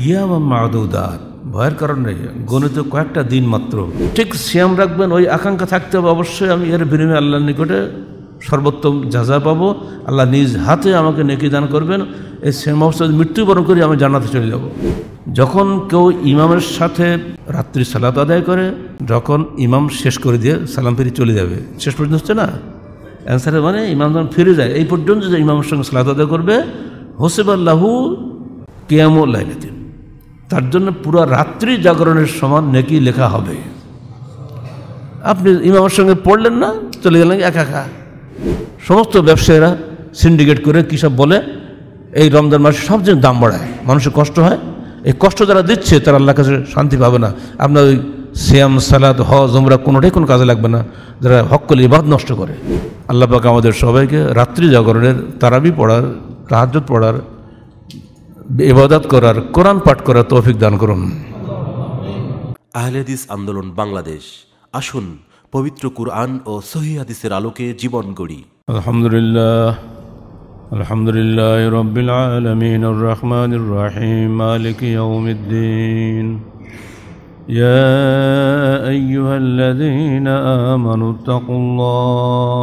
ইয়ামা মাদুদাত ভয়ের কারণে গণিত কয়েকটা দিন মাত্র ঠিক শ্যাম রাখবেন ওই আকাঙ্ক্ষা থাকতে হবে অবশ্যই আমি এর বিনিময়ে আল্লাহর নিকটে সর্বোত্তম যা পাবো আল্লাহ নিজ হাতে আমাকে নেকি দান করবেন এই শ্যাম অবস্থা মৃত্যুবরণ করি আমি জানাতে চলে যাব যখন কেউ ইমামের সাথে রাত্রি সালাত আদায় করে যখন ইমাম শেষ করে দিয়ে সালাম ফিরে চলে যাবে শেষ পর্যন্ত হচ্ছে না অ্যান্সারে মানে ইমাম যখন ফিরে যায় এই পর্যন্ত যে ইমামের সঙ্গে সালাত আদায় করবে হোসেবাল্লাহু কেয়ামুল্লাহ তার জন্য পুরো রাত্রি জাগরণের সমান নেকি লেখা হবে আপনি ইমামের সঙ্গে পড়লেন না চলে গেলেন একা একা সমস্ত ব্যবসায়ীরা সিন্ডিকেট করে কী সব বলে এই রমজান মাসে সব জিনিস দাম বাড়ায় মানুষের কষ্ট হয় এই কষ্ট যারা দিচ্ছে তারা আল্লাহ কাছে শান্তি পাবে না আপনার ওই শ্যাম সালাদ হজ ওমরা কোনোটাই কোনো কাজে লাগবে না যারা হকল ইবাদ নষ্ট করে আল্লাহ পাকে আমাদের সবাইকে রাত্রি জাগরণের তারাবি পড়ার তাহাজ পড়ার ইবাদত করার কোরআন পাঠ করার তৌফিক দান করুন আহলেদিস আন্দোলন বাংলাদেশ আসুন পবিত্র কোরআন ও সহি আলোকে জীবন গড়ি আলহামদুলিল্লাহ আলহামদুলিল্লাহ রবিল আলমিন রহমান রাহিম মালিক ইয়াউমিদ্দিন يا أيها الذين آمنوا اتقوا الله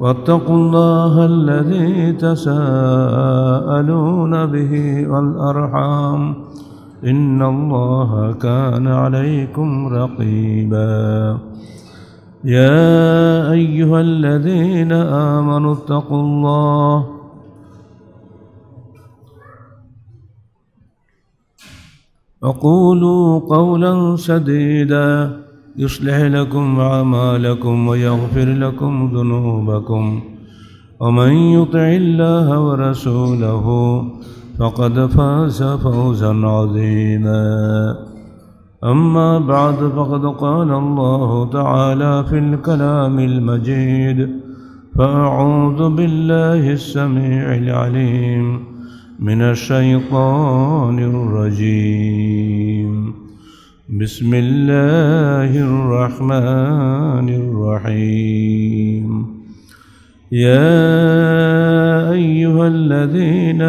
واتقوا الله الذي تساءلون به والأرحام إن الله كان عليكم رقيبا يا أيها الذين آمنوا اتقوا الله وقولوا قولا سديداً يصلح لكم أعمالكم ويغفر لكم ذنوبكم ومن يطع الله ورسوله فقد فاز فوزا عظيما أما بعد فقد قال الله تعالى في الكلام المجيد فأعوذ بالله السميع العليم من الشيطان الرجيم بسم الله الرحمن الرحيم يا أيها الذين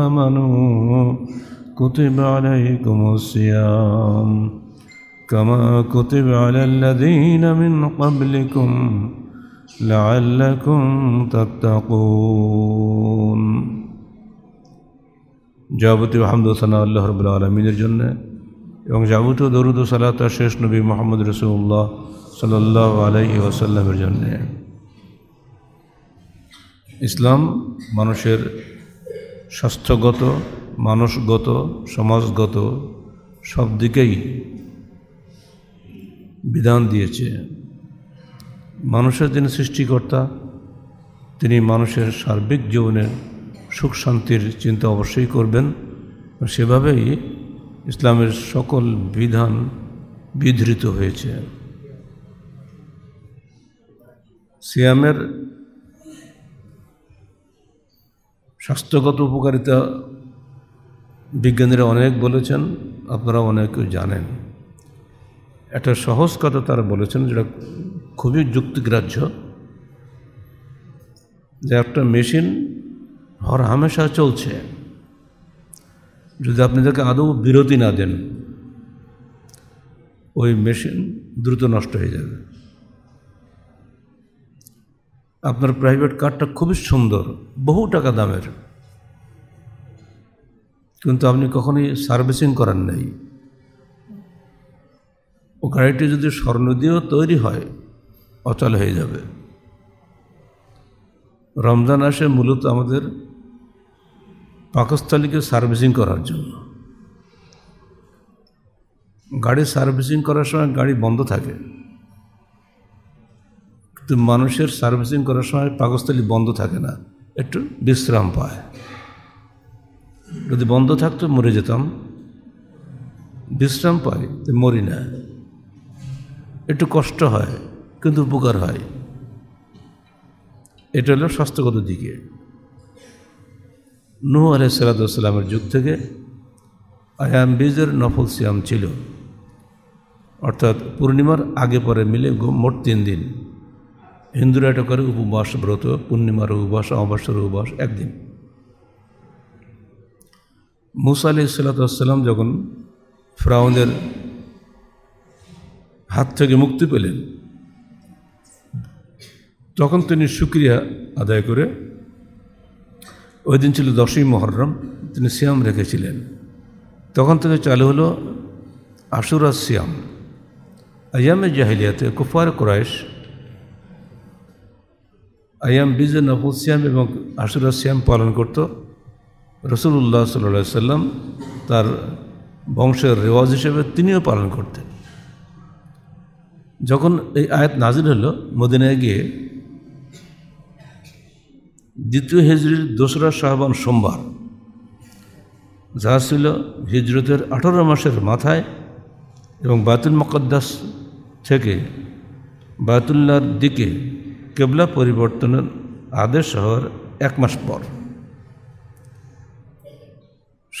آمنوا كتب عليكم الصيام كما كتب على الذين من قبلكم لعلكم تتقون جابت الحمد সানা আল্লাহ رب العالمين الجنه এবং যাবতীয় দরুদ সালাত শেষ নবী মোহাম্মদ রসুল্লাহ সাল্লাহ আলাই ওসাল্লামের জন্যে ইসলাম মানুষের স্বাস্থ্যগত মানসগত সমাজগত সব দিকেই বিধান দিয়েছে মানুষের যিনি সৃষ্টিকর্তা তিনি মানুষের সার্বিক জীবনের সুখ শান্তির চিন্তা অবশ্যই করবেন সেভাবেই ইসলামের সকল বিধান বিধৃত হয়েছে সিয়ামের স্বাস্থ্যগত উপকারিতা বিজ্ঞানীরা অনেক বলেছেন আপনারা অনেকে জানেন একটা সহজ কথা তারা বলেছেন যেটা খুবই যুক্তিগ্রাহ্য যে একটা মেশিন হর হামেশা চলছে যদি আপনি তাকে আদৌ বিরতি না দেন ওই মেশিন দ্রুত নষ্ট হয়ে যাবে আপনার প্রাইভেট কারটা খুবই সুন্দর বহু টাকা দামের কিন্তু আপনি কখনোই সার্ভিসিং করার নাই ও গাড়িটি যদি স্বর্ণ দিয়েও তৈরি হয় অচল হয়ে যাবে রমজান আসে মূলত আমাদের পাকস্থলীকে সার্ভিসিং করার জন্য গাড়ি সার্ভিসিং করার সময় গাড়ি বন্ধ থাকে কিন্তু মানুষের সার্ভিসিং করার সময় পাকস্থলী বন্ধ থাকে না একটু বিশ্রাম পায় যদি বন্ধ থাকতো মরে যেতাম বিশ্রাম পাই তো মরি না একটু কষ্ট হয় কিন্তু উপকার হয় এটা হলো স্বাস্থ্যগত দিকে নুহ আলহ সালাতামের যুগ থেকে আয়াম বীজের নফল সিয়াম ছিল অর্থাৎ পূর্ণিমার আগে পরে মিলে মোট তিন দিন হিন্দুরা এটা করে উপবাস ব্রত পূর্ণিমার উপবাস অমাবাসের উপবাস একদিন মুসা আলি সাল্লাতাম যখন ফ্রাউনের হাত থেকে মুক্তি পেলেন তখন তিনি সুক্রিয়া আদায় করে ওই দিন ছিল দশই মহরম তিনি সিয়াম রেখেছিলেন তখন থেকে চালু হলো আশুরা সিয়াম আয়ামে জাহিলিয়াতে কুফার ক্রয়েশ আয়াম বিজ নফুজ সিয়াম এবং আশুরা সিয়াম পালন করত রসুল্লাহ সাল্লা সাল্লাম তার বংশের রেওয়াজ হিসেবে তিনিও পালন করতেন যখন এই আয়াত নাজিল হলো মদিনায় গিয়ে দ্বিতীয় হিজড়ির দোসরা সাহবান সোমবার যা ছিল হিজরতের আঠারো মাসের মাথায় এবং বাতুল মকদ্দাস থেকে বাতুল্লার দিকে কেবলা পরিবর্তনের আদেশ হওয়ার এক মাস পর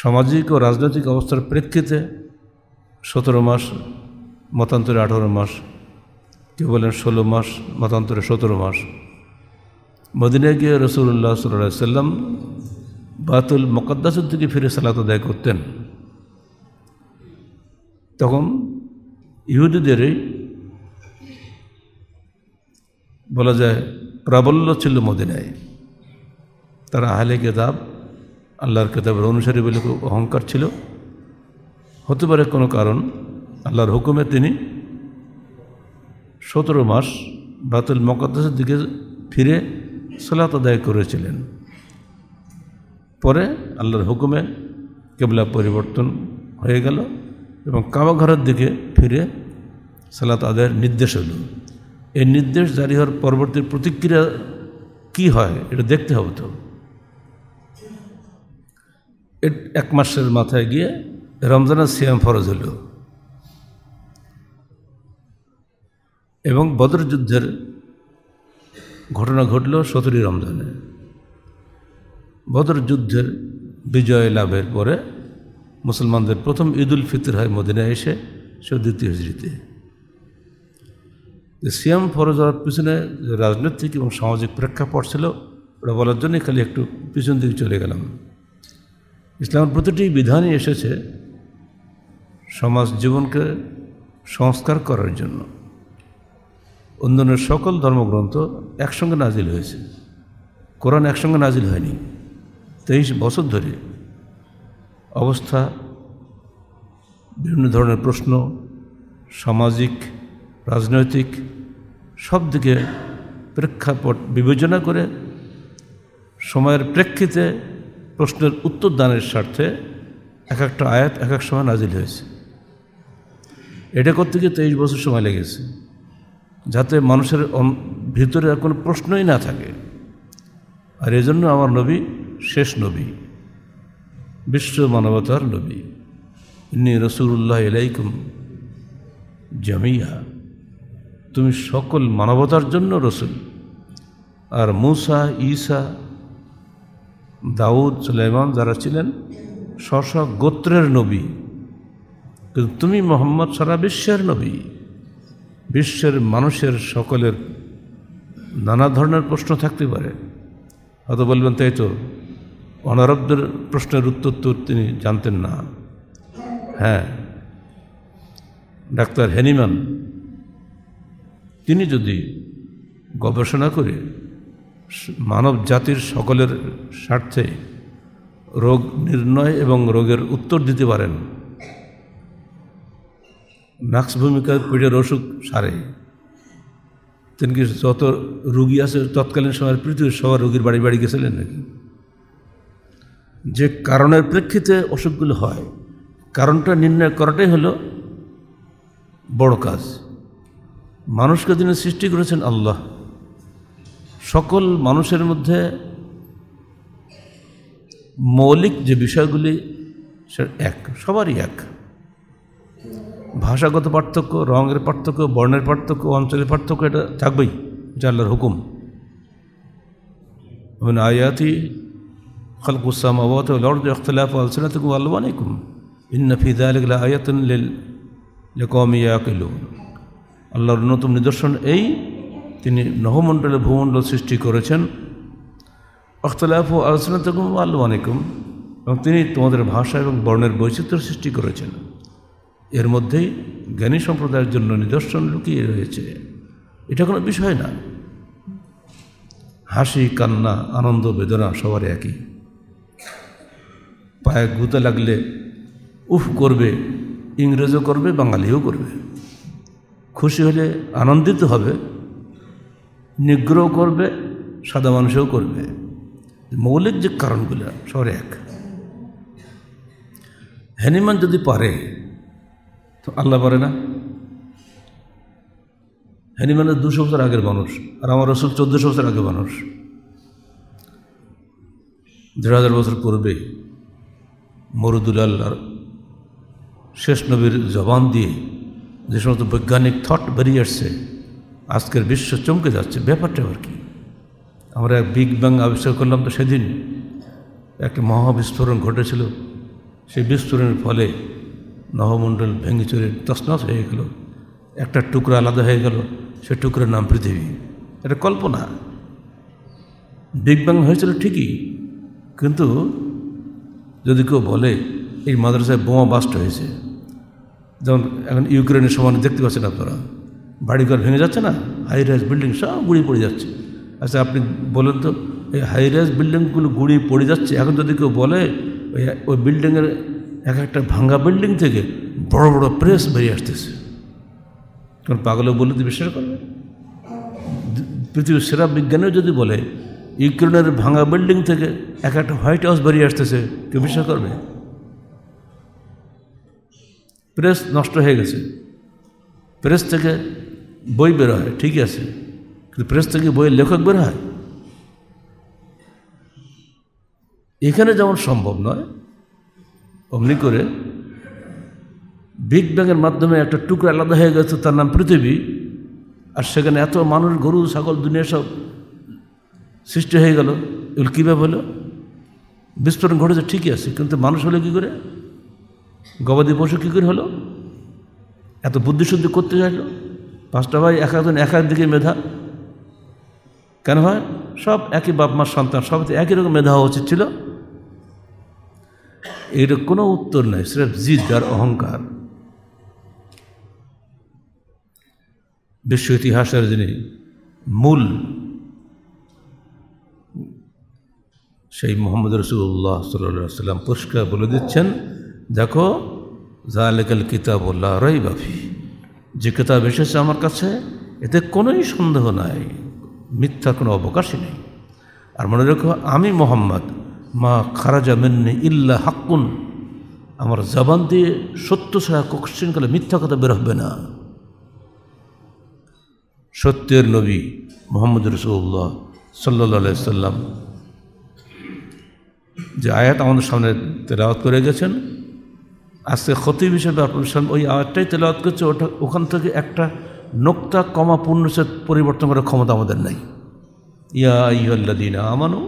সামাজিক ও রাজনৈতিক অবস্থার প্রেক্ষিতে সতেরো মাস মতান্তরে আঠারো মাস কেউ বলেন ষোলো মাস মতান্তরে সতেরো মাস মদিনা গিয়ে রসুল্লাহ সাল্লাম বাতুল মোকদ্দাস দিকে ফিরে সালাত আদায় করতেন তখন ইহুদিদের বলা যায় প্রাবল্য ছিল মদিনায় তারা আহলে কেতাব আল্লাহর কেতাবের অনুসারী বলে খুব অহংকার ছিল হতে পারে কোনো কারণ আল্লাহর হুকুমে তিনি সতেরো মাস বাতুল মকদ্দাসের দিকে ফিরে সালাত আদায় করেছিলেন পরে আল্লাহর হুকুমে কেবলা পরিবর্তন হয়ে গেল এবং কাবাঘরের দিকে ফিরে সালাত আদায়ের নির্দেশ হল এই নির্দেশ জারি হওয়ার পরবর্তী প্রতিক্রিয়া কি হয় এটা দেখতে হবে তো এক মাসের মাথায় গিয়ে রমজানের সিয়াম ফরজ হল এবং বদর যুদ্ধের ঘটনা ঘটল রমজানে বদর যুদ্ধের বিজয় লাভের পরে মুসলমানদের প্রথম ঈদ উল ফিতর হয় মদিনায় এসে সে দ্বিতীয় হিজড়িতে সিয়াম ফরজ হওয়ার পিছনে রাজনৈতিক এবং সামাজিক প্রেক্ষাপট ছিল ওটা বলার জন্যই খালি একটু পিছন দিকে চলে গেলাম ইসলামের প্রতিটি বিধানই এসেছে সমাজ জীবনকে সংস্কার করার জন্য অন্যান্য সকল ধর্মগ্রন্থ একসঙ্গে নাজিল হয়েছে কোরআন একসঙ্গে নাজিল হয়নি তেইশ বছর ধরে অবস্থা বিভিন্ন ধরনের প্রশ্ন সামাজিক রাজনৈতিক সব দিকে প্রেক্ষাপট বিবেচনা করে সময়ের প্রেক্ষিতে প্রশ্নের উত্তর দানের স্বার্থে এক একটা আয়াত এক এক সময় নাজিল হয়েছে এটা করতে গিয়ে তেইশ বছর সময় লেগেছে যাতে মানুষের ভিতরে আর কোনো প্রশ্নই না থাকে আর এজন্য আমার নবী শেষ নবী বিশ্ব মানবতার নবী ইনি রসুল্লাহ এলাইকুম জামিয়া তুমি সকল মানবতার জন্য রসুল আর মুসা ঈসা দাউদ সুলাইমান যারা ছিলেন স্ব গোত্রের নবী কিন্তু তুমি মোহাম্মদ সারা বিশ্বের নবী বিশ্বের মানুষের সকলের নানা ধরনের প্রশ্ন থাকতে পারে হয়তো বলবেন তাই তো অনারবদের প্রশ্নের উত্তর তো তিনি জানতেন না হ্যাঁ ডাক্তার হেনিম্যান তিনি যদি গবেষণা করে মানব জাতির সকলের স্বার্থে রোগ নির্ণয় এবং রোগের উত্তর দিতে পারেন নাক্স ভূমিকা পেটের অসুখ সারে তিনি কি যত রুগী আছে তৎকালীন সময়ের পৃথিবীর সবার রুগীর বাড়ি বাড়ি গেছিলেন নাকি যে কারণের প্রেক্ষিতে অসুখগুলো হয় কারণটা নির্ণয় করাটাই হলো বড় কাজ মানুষকে যিনি সৃষ্টি করেছেন আল্লাহ সকল মানুষের মধ্যে মৌলিক যে বিষয়গুলি সে এক সবারই এক ভাষাগত পার্থক্য রঙের পার্থক্য বর্ণের পার্থক্য অঞ্চলের পার্থক্য এটা থাকবেই জাল্লার হুকুম আয়াতি খালকুসামাওয়াত লর্দ ইখতলাফ আলসিনাতুকুম আলওয়ানিকুম ইন্না ফি যালিক লাআয়াতুন লিল লিকাওমি ইয়াকিলুন আল্লাহর অন্যতম নিদর্শন এই তিনি নহমণ্ডলে ভূমণ্ডল সৃষ্টি করেছেন অখতলাফ আলসিনাতুকুম আলওয়ানিকুম এবং তিনি তোমাদের ভাষা এবং বর্ণের বৈচিত্র্য সৃষ্টি করেছেন এর মধ্যে জ্ঞানী সম্প্রদায়ের জন্য নিদর্শন লুকিয়ে রয়েছে এটা কোনো বিষয় না হাসি কান্না আনন্দ বেদনা সবার একই পায়ে গুতে লাগলে উফ করবে ইংরেজও করবে বাঙালিও করবে খুশি হলে আনন্দিত হবে নিগ্রহ করবে সাদা মানুষেও করবে মৌলিক যে কারণগুলো সবার এক হ্যানিমান যদি পারে তো আল্লাহ পারে না হ্যানি মানে দুশো বছর আগের মানুষ আর আমার রসুল চোদ্দশো বছর আগে মানুষ দেড় হাজার বছর পূর্বে মরুদুল আল্লাহর শেষ নবীর জবান দিয়ে যে সমস্ত বৈজ্ঞানিক থট বেরিয়ে আসছে আজকের বিশ্ব চমকে যাচ্ছে ব্যাপারটা আবার কি আমরা এক বিগ ব্যাং আবিষ্কার করলাম তো সেদিন একটা মহাবিস্ফোরণ ঘটেছিল সেই বিস্ফোরণের ফলে নবমণ্ডল ভেঙে চুরে তসনস হয়ে গেল একটা টুকরা আলাদা হয়ে গেল সে টুকরোর নাম পৃথিবী এটা কল্পনা বিগ ব্যাং হয়েছিল ঠিকই কিন্তু যদি কেউ বলে এই মাদ্রাসায় বোমা বাস্ট হয়েছে যেমন এখন ইউক্রেনের সমান দেখতে পাচ্ছেন আপনারা বাড়িঘর ভেঙে যাচ্ছে না হাই রাইজ বিল্ডিং সব গুড়িয়ে পড়ে যাচ্ছে আচ্ছা আপনি বলেন তো এই হাই রাইজ বিল্ডিংগুলো গুড়িয়ে পড়ে যাচ্ছে এখন যদি কেউ বলে ওই ওই বিল্ডিংয়ের এক একটা ভাঙ্গা বিল্ডিং থেকে বড় বড় প্রেস বেরিয়ে আসতেছে কারণ পাগলে বলে দিবে বিশ্বাস করবে পৃথিবীর সেরা বিজ্ঞানীও যদি বলে ইউক্রেনের ভাঙা বিল্ডিং থেকে এক একটা হোয়াইট হাউস বেরিয়ে আসতেছে কেউ বিশ্বাস করবে প্রেস নষ্ট হয়ে গেছে প্রেস থেকে বই বের হয় ঠিকই আছে কিন্তু প্রেস থেকে বইয়ের লেখক বের হয় এখানে যেমন সম্ভব নয় অগ্নি করে বিগ ব্যাংয়ের মাধ্যমে একটা টুকরা আলাদা হয়ে গেছে তার নাম পৃথিবী আর সেখানে এত মানুষ গরু ছাগল দুনিয়া সব সৃষ্টি হয়ে গেল এগুলো কীভাবে হলো বিস্ফোরণ ঘটেছে ঠিকই আছে কিন্তু মানুষ হলে কী করে গবাদি পশু কী করে হলো এত বুদ্ধিশুদ্ধি করতে চাইলো পাঁচটা ভাই এক একজন এক একদিকে মেধা কেন হয় সব একই বাপ মার সন্তান সব একই রকম মেধা হওয়া উচিত ছিল এটা কোনো উত্তর নাই স্রেফ জিদ আর অহংকার বিশ্ব ইতিহাসের যিনি মূল সেই মোহাম্মদ রসুল্লাহ সাল্লাম পুরস্কার বলে দিচ্ছেন দেখো জালেকাল উল্লাহ রই বাফি যে কিতাব এসেছে আমার কাছে এতে কোনোই সন্দেহ নাই মিথ্যা কোনো অবকাশই নেই আর মনে রেখো আমি মোহাম্মদ মা খারাজা মেননে ইল্লা হাক্কুন আমার জবান দিয়ে সত্য ছাড়া কখনকালে মিথ্যা কথা বের হবে না সত্যের নবী মোহাম্মদ রসুল্লাহ সাল্লা সাল্লাম যে আয়াত আমাদের সামনে তেলাওয়াত করে গেছেন আজকে খতিব হিসেবে আপনার সামনে ওই আয়াতটাই তেলাওয়াত করছে ওটা ওখান থেকে একটা নোক্তা কমা পূর্ণ পরিবর্তন করার ক্ষমতা আমাদের নাই ইয়া ইহল্লা দিন আমানু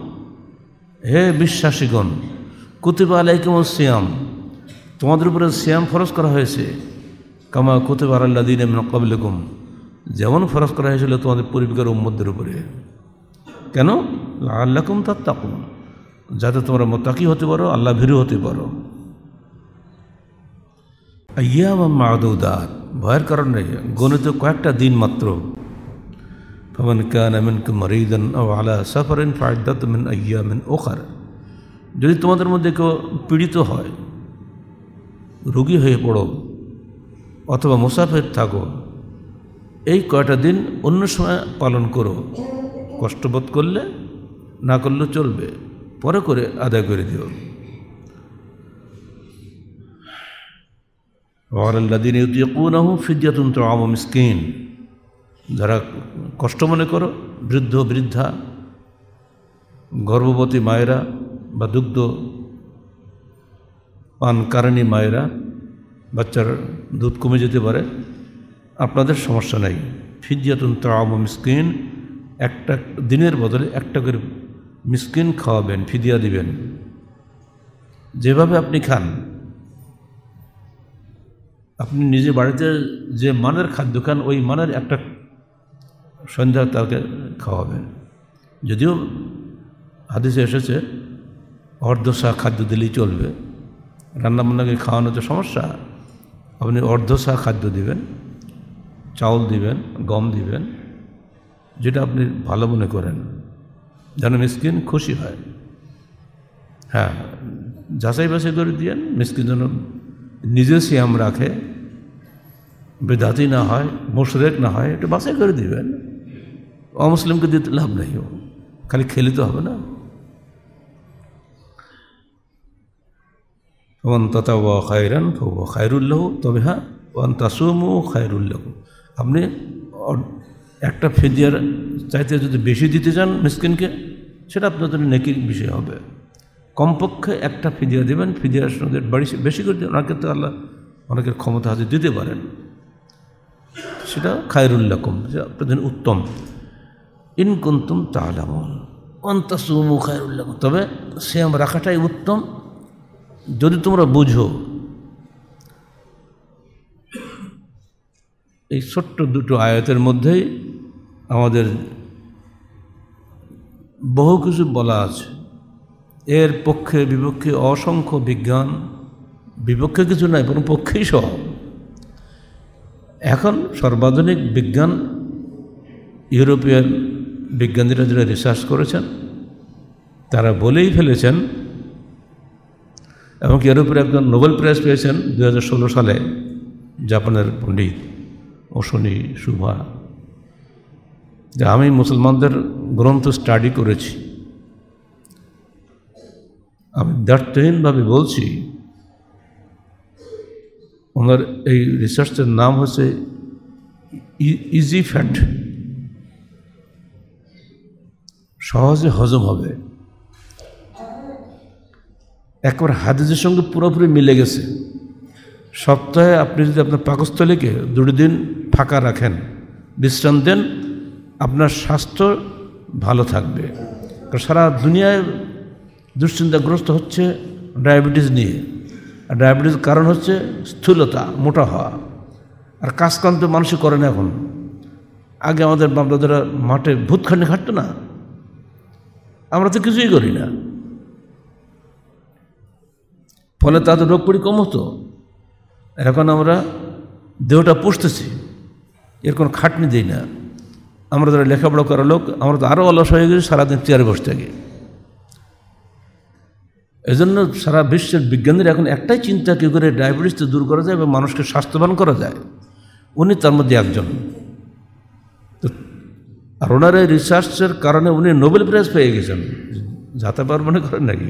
হে বিশ্বাসীগণ কুতুবা আলাইকুম সিয়াম তোমাদের উপরে সিয়াম ফরজ করা হয়েছে কামা কুতুবা আল্লা দিন নকাবলিকুম যেমন ফরজ করা হয়েছিল তোমাদের ও উম্মদের উপরে কেন আল্লাকুম তার তাকুম যাতে তোমরা মোতাকি হতে পারো আল্লাহ ভীরু হতে পারো আইয়া বা মাদৌদাত ভয়ের কারণে গণিত কয়েকটা দিন মাত্র فمن كان منكم مريضا او على سفر فعدت من ايام اخر যদি তোমাদের মধ্যে কেউ পীড়িত হয় রোগী হয়ে পড়ো অথবা মুসাফির থাকো এই কয়টা দিন অন্য সময় পালন করো কষ্টবোধ করলে না করলে চলবে পরে করে আদায় করে দিও وعلى الذين يطيقونه فدية طعام مسكين যারা কষ্ট মনে করো বৃদ্ধ বৃদ্ধা গর্ভবতী মায়েরা বা দুগ্ধ পানকারিণী মায়েরা বাচ্চার দুধ কমে যেতে পারে আপনাদের সমস্যা নাই ফিজিয়াতুন তাম মিসকিন একটা দিনের বদলে একটা করে মিসকিন খাওয়াবেন ফিদিয়া দিবেন যেভাবে আপনি খান আপনি নিজে বাড়িতে যে মানের খাদ্য খান ওই মানের একটা সন্ধ্যা তাকে খাওয়াবেন যদিও হাদিসে এসেছে অর্ধশা খাদ্য দিলেই চলবে রান্নাবান্নাকে খাওয়ানো তো সমস্যা আপনি অর্ধশা খাদ্য দিবেন চাউল দিবেন গম দিবেন যেটা আপনি ভালো মনে করেন যেন মিসকিন খুশি হয় হ্যাঁ যাচাই বাছাই করে দিয়েন মিসকিন যেন নিজে সিয়াম রাখে বেদাতি না হয় মোশরেক না হয় একটু বাছাই করে দিবেন অমুসলিমকে দিতে লাভ নেই খালি খেলে তো হবে না ওয়ান তথা ওয়া খায়রান খায়রুল্লাহ তবে হ্যাঁ ওয়ান তাসুমু খায়রুল্লাহ আপনি একটা ফেদিয়ার চাইতে যদি বেশি দিতে চান মিসকিনকে সেটা আপনার জন্য নেকির বিষয় হবে কমপক্ষে একটা ফিদিয়া দেবেন ফিদিয়ার সঙ্গে বাড়ি বেশি করে দেবেন ওনাকে তো আল্লাহ অনেকের ক্ষমতা হাতে দিতে পারেন সেটা খায়রুল্লাহ কম যে আপনার জন্য উত্তম ইনকুন্তুম তালামন অন্তসুমু খায়রুল্লাহ তবে শ্যাম রাখাটাই উত্তম যদি তোমরা বুঝো এই ছোট্ট দুটো আয়তের মধ্যেই আমাদের বহু কিছু বলা আছে এর পক্ষে বিপক্ষে অসংখ্য বিজ্ঞান বিপক্ষে কিছু নাই বরং পক্ষেই সহ এখন সর্বাধুনিক বিজ্ঞান ইউরোপিয়ান বিজ্ঞানীরা যারা রিসার্চ করেছেন তারা বলেই ফেলেছেন এবং এর উপরে একজন নোবেল প্রাইজ পেয়েছেন দু সালে জাপানের পণ্ডিত অশনি শুভা যে আমি মুসলমানদের গ্রন্থ স্টাডি করেছি আমি দার্থহীনভাবে বলছি ওনার এই রিসার্চের নাম হচ্ছে ইজি ফ্যাট সহজে হজম হবে একবার হাদিসের সঙ্গে পুরোপুরি মিলে গেছে সপ্তাহে আপনি যদি আপনার পাকস্থলীকে দুটো দিন ফাঁকা রাখেন বিশ্রাম দেন আপনার স্বাস্থ্য ভালো থাকবে সারা দুনিয়ায় দুশ্চিন্তাগ্রস্ত হচ্ছে ডায়াবেটিস নিয়ে আর ডায়াবেটিস কারণ হচ্ছে স্থূলতা মোটা হওয়া আর কাজকাম তো মানুষই করে না এখন আগে আমাদের বাপদাদারা মাঠে ভূতখানি খাটতো না আমরা তো কিছুই করি না ফলে তাদের রোগ পরি কম হতো এখন আমরা দেহটা পুষতেছি এর কোনো খাটনি দিই না আমরা যারা লেখাপড়া করা লোক আমরা তো আরও অলস হয়ে গেছি সারাদিন চেয়ারে বসে থাকি এজন্য সারা বিশ্বের বিজ্ঞানীরা এখন একটাই চিন্তা কী করে ডায়াবেটিস দূর করা যায় এবং মানুষকে স্বাস্থ্যবান করা যায় উনি তার মধ্যে একজন আর ওনার এই রিসার্চের কারণে উনি নোবেল প্রাইজ পেয়ে গেছেন যাতে পার মনে করেন নাকি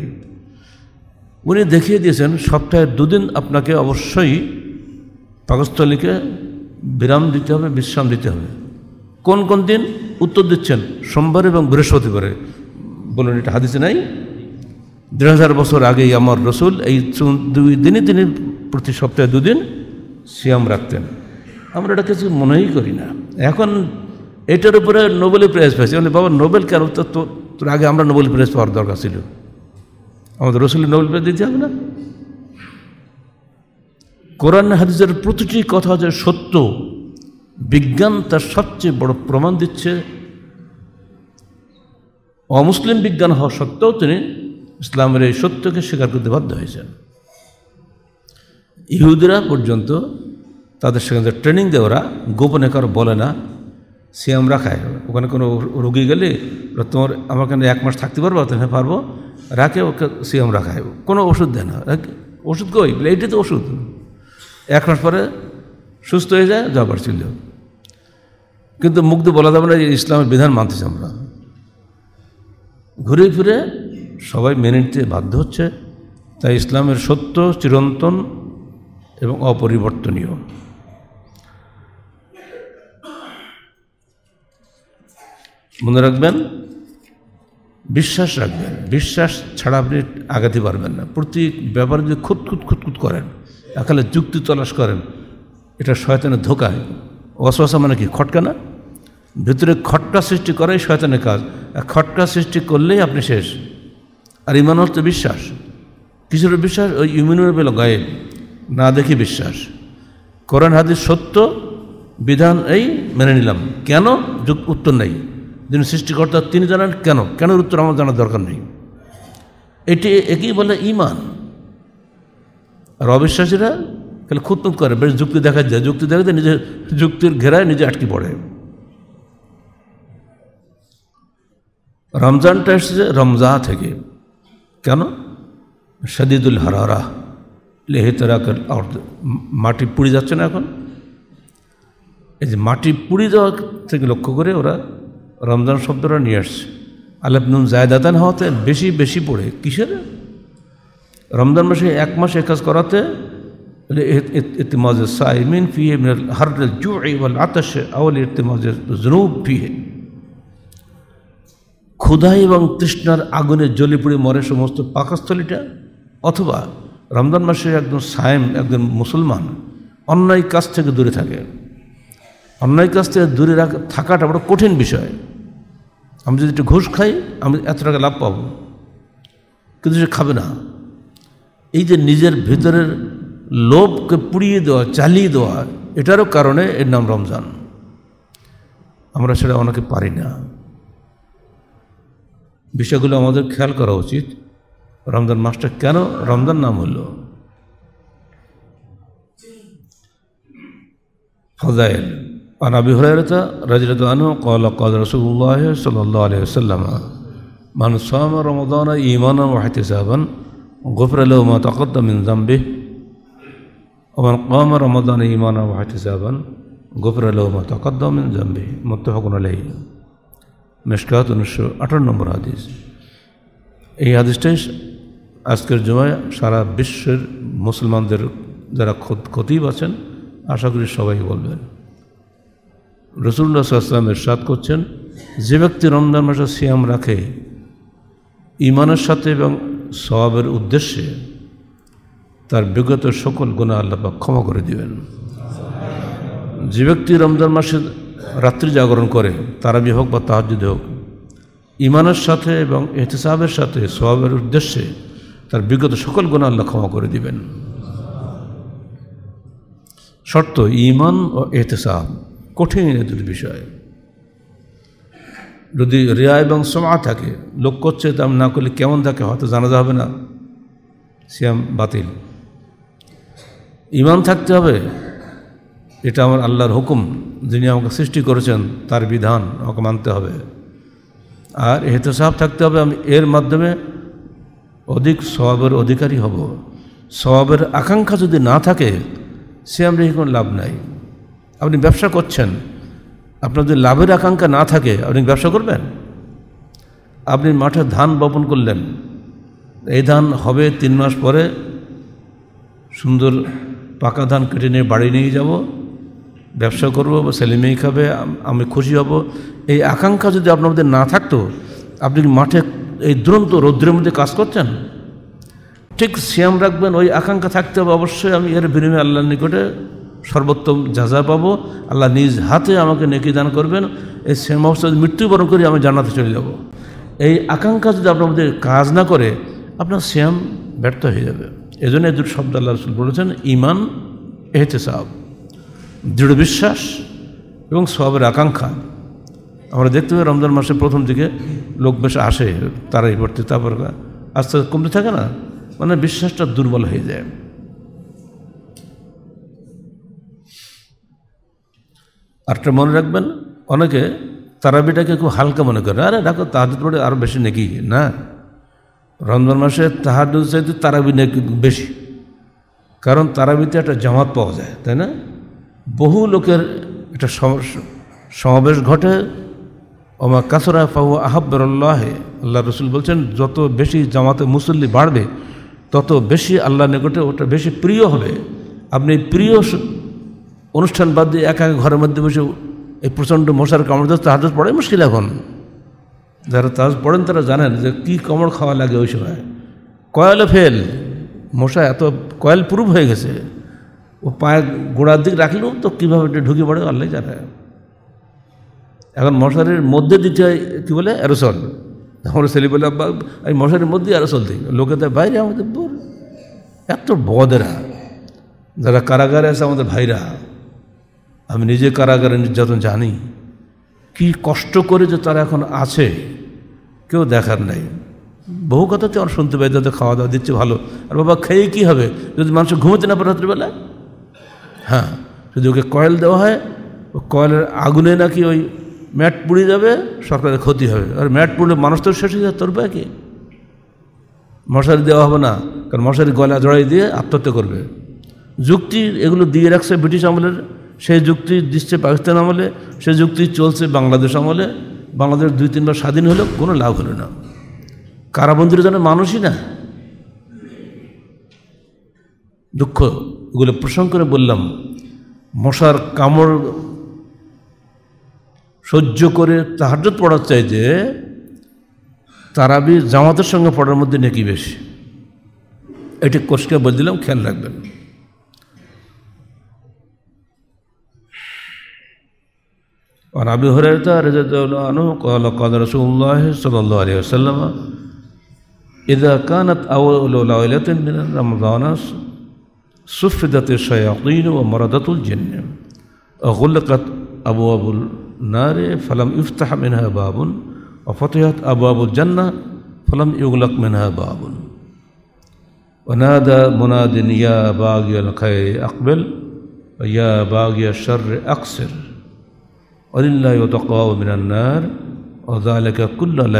উনি দেখিয়ে দিয়েছেন সপ্তাহে দুদিন আপনাকে অবশ্যই পাকস্থলীকে বিরাম দিতে হবে বিশ্রাম দিতে হবে কোন কোন দিন উত্তর দিচ্ছেন সোমবার এবং বৃহস্পতিবারে বলুন এটা হাদিসে নাই দেড় হাজার বছর আগেই আমার রসুল এই দুই দিনে তিনি প্রতি সপ্তাহে দুদিন সিয়াম রাখতেন আমরা এটা কিছু মনেই করি না এখন এটার উপরে নোবেল প্রাইজ পেয়েছে বলে বাবা নোবেল কেন তো তোর আগে আমরা নোবেল প্রাইজ পাওয়ার দরকার ছিল আমাদের রসুল নোবেল প্রাইজ দিতে হবে না কোরআন হাদিসের প্রতিটি কথা যে সত্য বিজ্ঞান তার সবচেয়ে বড় প্রমাণ দিচ্ছে অমুসলিম বিজ্ঞান হওয়া সত্ত্বেও তিনি ইসলামের এই সত্যকে স্বীকার করতে বাধ্য হয়েছেন ইহুদিরা পর্যন্ত তাদের সেখানে ট্রেনিং দেওয়ারা গোপনে কারো বলে না সিএম রাখায় ওখানে কোনো রুগী গেলে তোমার আমার কেন এক মাস থাকতে পারবো তুমি হ্যাঁ পারবো রাখে ওকে সিএম রাখায় কোনো ওষুধ দেয় না ওষুধ কই এইটা তো ওষুধ এক মাস পরে সুস্থ হয়ে যায় যাবার ছিল কিন্তু মুগ্ধ বলা যাবে না যে ইসলামের বিধান মানতেছি আমরা ঘুরে ফিরে সবাই মেনে নিতে বাধ্য হচ্ছে তাই ইসলামের সত্য চিরন্তন এবং অপরিবর্তনীয় মনে রাখবেন বিশ্বাস রাখবেন বিশ্বাস ছাড়া আপনি আগাতে পারবেন না প্রতি ব্যাপারে যদি খুঁতখুত খুঁতখুত করেন একালে যুক্তি তলাশ করেন এটা শয়তানের ধোকায় অসবাসা মানে কি খটকা না ভিতরে খটকা সৃষ্টি করাই শয়তানের কাজ আর খটকা সৃষ্টি করলেই আপনি শেষ আর ইমান হচ্ছে বিশ্বাস কিছুটা বিশ্বাস ওই ইমিনুর বেল গায়ে না দেখি বিশ্বাস করেন হাদিস সত্য বিধান এই মেনে নিলাম কেন উত্তর নেই যিনি সৃষ্টিকর্তা তিনি জানেন কেন কেন উত্তর আমার জানার দরকার নেই এটি একই বলে ইমান আর অবিশ্বাসীরা খালি খুঁতমুত করে বেশ যুক্তি দেখা যায় যুক্তি দেখা যায় নিজের যুক্তির ঘেরায় নিজে আটকে পড়ে রমজানটা এসেছে রমজা থেকে কেন সদিদুল হারারা লেহে তেরাকের মাটি পুড়ে যাচ্ছে না এখন এই যে মাটি পুড়ে যাওয়া থেকে লক্ষ্য করে ওরা রমজান শব্দটা নিয়ে আসছে আলাপনুম জায়দাতান হওয়াতে বেশি বেশি পড়ে কিসের রমজান মাসে এক মাস এক কাজ করাতে ইতিমাজের সাইমিন ফিহে মিনাল হারল জু ইবল ইতিমাজের জনুব ফিহে ক্ষুধা এবং তৃষ্ণার আগুনে জ্বলে পুড়ে মরে সমস্ত পাকস্থলীটা অথবা রমজান মাসে একজন সায়েম একজন মুসলমান অন্যায় কাজ থেকে দূরে থাকে অন্যায় কাজ থেকে দূরে থাকাটা বড় কঠিন বিষয় আমি যদি একটু ঘুষ খাই আমি এত টাকা লাভ পাবো কিন্তু সে খাবে না এই যে নিজের ভিতরের লোভকে পুড়িয়ে দেওয়া চালিয়ে দেওয়া এটারও কারণে এর নাম রমজান আমরা সেটা অনেকে পারি না বিষয়গুলো আমাদের খেয়াল করা উচিত রমজান মাসটা কেন রমজান নাম হল ফজাইল عن أبي هريرة رضي الله عنه قال قال رسول الله صلى الله عليه وسلم من صام رمضان إيمانا واحتسابا غفر له ما تقدم من ذنبه ومن قام رمضان إيمانا واحتسابا غفر له ما تقدم من ذنبه متفق عليه মেশকাত উনিশশো আঠারো নম্বর হাদিস এই হাদিসটাই আজকের জমায় সারা বিশ্বের মুসলমানদের যারা খতিব আছেন আশা করি সবাই বলবেন রসুল্লা সাল্লাম সাদ করছেন যে ব্যক্তি রমজান মাসে সিয়াম রাখে ইমানের সাথে এবং স্বভাবের উদ্দেশ্যে তার বিগত সকল গুণা আল্লাপাক ক্ষমা করে দিবেন যে ব্যক্তি রমজান মাসে রাত্রি জাগরণ করে তারা হোক বা তাহাজুদ হোক ইমানের সাথে এবং এহতিসাবের সাথে স্বভাবের উদ্দেশ্যে তার বিগত সকল গুণা আল্লাহ ক্ষমা করে দিবেন শর্ত ইমান ও এহতিসাব কঠিন দুটি বিষয় যদি রিয়া এবং সমা থাকে লোক করছে তা না করলে কেমন থাকে হয়তো জানা যাবে না সিয়াম বাতিল ইমান থাকতে হবে এটা আমার আল্লাহর হুকুম যিনি আমাকে সৃষ্টি করেছেন তার বিধান আমাকে মানতে হবে আর এহতসাব থাকতে হবে আমি এর মাধ্যমে অধিক স্বভাবের অধিকারী হব স্বভাবের আকাঙ্ক্ষা যদি না থাকে সে আমরা কোনো লাভ নাই আপনি ব্যবসা করছেন আপনার যদি লাভের আকাঙ্ক্ষা না থাকে আপনি ব্যবসা করবেন আপনি মাঠে ধান বপন করলেন এই ধান হবে তিন মাস পরে সুন্দর পাকা ধান কেটে নিয়ে বাড়ি নিয়ে যাব ব্যবসা করবো বা ছেলে মেয়ে খাবে আমি খুশি হব এই আকাঙ্ক্ষা যদি আপনার মধ্যে না থাকতো আপনি মাঠে এই দুরন্ত রৌদ্রের মধ্যে কাজ করছেন ঠিক শ্যাম রাখবেন ওই আকাঙ্ক্ষা থাকতে হবে অবশ্যই আমি এর বিনিময়ে আল্লাহর নিকটে সর্বোত্তম যাজা পাবো আল্লাহ নিজ হাতে আমাকে নেকি দান করবেন এই মহসদ মৃত্যুবরণ করে আমি জানাতে চলে যাব এই আকাঙ্ক্ষা যদি আপনার মধ্যে কাজ না করে আপনার শ্যাম ব্যর্থ হয়ে যাবে এজন্য এই দুটো শব্দ আল্লাহ রসুল বলেছেন ইমান এহতেসাব দৃঢ় বিশ্বাস এবং সবের আকাঙ্ক্ষা আমরা দেখতে পাই রমজান মাসের প্রথম দিকে লোক বেশ আসে তারাই ভর্তি তারপর আস্তে আস্তে কমতে থাকে না মানে বিশ্বাসটা দুর্বল হয়ে যায় আরটা মনে রাখবেন অনেকে তারাবিটাকে খুব হালকা মনে করে আরে দেখো তাহাজুদ পড়ে আরও বেশি নাকি না রমজান মাসে তাহাজুদ চাইতে তারাবি নাকি বেশি কারণ তারাবিতে একটা জামাত পাওয়া যায় তাই না বহু লোকের একটা সমাবেশ ঘটে ওমা কাসরা ফাহু আহাব্বরল্লাহে আল্লাহ রসুল বলছেন যত বেশি জামাতে মুসল্লি বাড়বে তত বেশি আল্লাহ নিকটে ওটা বেশি প্রিয় হবে আপনি প্রিয় অনুষ্ঠান বাদ দিয়ে একা ঘরের মধ্যে বসে এই প্রচণ্ড মশার কামড় তো তাহাজ পড়াই মুশকিল এখন যারা তাহাজ পড়েন তারা জানেন যে কী কামড় খাওয়া লাগে ওই সময় কয়েলে ফেল মশা এত কয়েল প্রুফ হয়ে গেছে ও পায়ে গোড়ার দিক রাখলেও তো কীভাবে ঢুকে পড়ে আল্লাহ জানে এখন মশারির মধ্যে দিতে হয় কী বলে অ্যারোসল আমার ছেলে বলে আব্বা এই মশারির মধ্যে অ্যারোসল দিই লোকে তো বাইরে আমাদের এত বদেরা যারা কারাগারে আছে আমাদের ভাইরা আমি নিজে কারাগারে নির্যাতন জানি কি কষ্ট করে যে তারা এখন আছে কেউ দেখার নাই বহু কথাতে আমার শুনতে পাই যাতে খাওয়া দাওয়া দিচ্ছে ভালো আর বাবা খেয়ে কি হবে যদি মানুষ ঘুমোতে না পারে রাত্রিবেলা হ্যাঁ যদি ওকে কয়েল দেওয়া হয় ও কয়েলের আগুনে নাকি ওই ম্যাট পুড়ে যাবে সরকারের ক্ষতি হবে আর ম্যাট পুড়লে মানুষ তো শেষ হয়ে যায় তোর কি মশারি দেওয়া হবে না কারণ মশারি গলা জড়াই দিয়ে আত্মহত্যা করবে যুক্তি এগুলো দিয়ে রাখছে ব্রিটিশ আমলের সেই যুক্তি দিচ্ছে পাকিস্তান আমলে সেই যুক্তি চলছে বাংলাদেশ আমলে বাংলাদেশ দুই তিনবার স্বাধীন হলেও কোনো লাভ হলো না কারাবন্দির জন্য মানুষই না দুঃখ এগুলো প্রসঙ্গ করে বললাম মশার কামড় সহ্য করে তাহাজত পড়ার চাই যে তারাবি জামাতের সঙ্গে পড়ার মধ্যে নেকি বেশি এটি কোষকে বলে দিলাম খেয়াল রাখবেন وعن أبي هريرة رضي الله عنه قال قال رسول الله صلى الله عليه وسلم إذا كانت أول ليلة من رمضان صفدت الشياطين ومردت الجن غلقت أبواب النار فلم يفتح منها باب وفتحت أبواب الجنة فلم يغلق منها باب ونادى مناد يا باغي الخير أقبل ويا باغي الشر أقصر রসুল্লাহামের সাদ অজা কুল্লা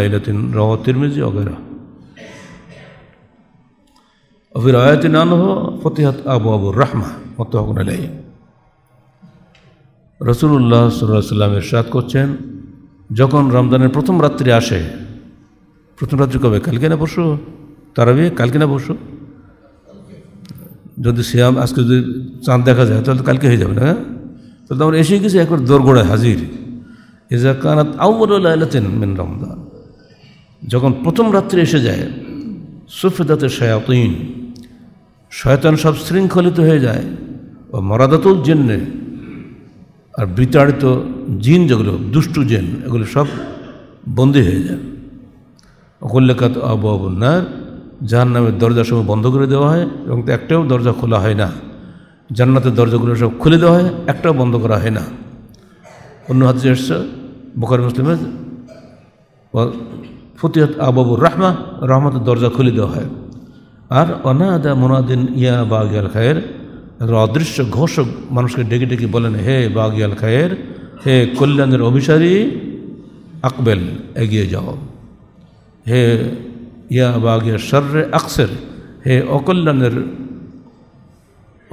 অফির আবু আবুর রাহমা আলাই করছেন যখন রমজানের প্রথম রাত্রি আসে প্রথম রাত্রি কবে কালকে না পরশু তারাবি কালকে না বসু যদি শ্যাম আজকে যদি চাঁদ দেখা যায় তাহলে কালকে হয়ে যাবে না হ্যাঁ তো আমরা এসে গেছে একবার দোরগোড়ায় হাজির ইজা কানাত আউমরুল্লাহতেন মিন রমদান যখন প্রথম রাত্রে এসে যায় সুফেদাতে শয়াতিন শয়তান সব শৃঙ্খলিত হয়ে যায় ও মরাদাতুল জেন্নে আর বিতাড়িত জিন যেগুলো দুষ্টু জেন এগুলো সব বন্দী হয়ে যায় অকল্যাকাত আবু নার যার নামে সব বন্ধ করে দেওয়া হয় এবং একটাও দরজা খোলা হয় না জান্নাতের দরজাগুলো সব খুলে দেওয়া হয় একটাও বন্ধ করা হয় না অন্য হাতে এসছে বোকার মুসলিমের ফতিহত আবাবুর রহমা রহমতের দরজা খুলে দেওয়া হয় আর অনাদা মোনাদিন ইয়া বাগিয়াল খায়ের অদৃশ্য ঘোষক মানুষকে ডেকে ডেকে বলেন হে বাগিয়াল খায়ের হে কল্যাণের অভিসারী আকবেল এগিয়ে যাও হে ইয়া বাগিয়া শর্রে আকসের হে অকল্যাণের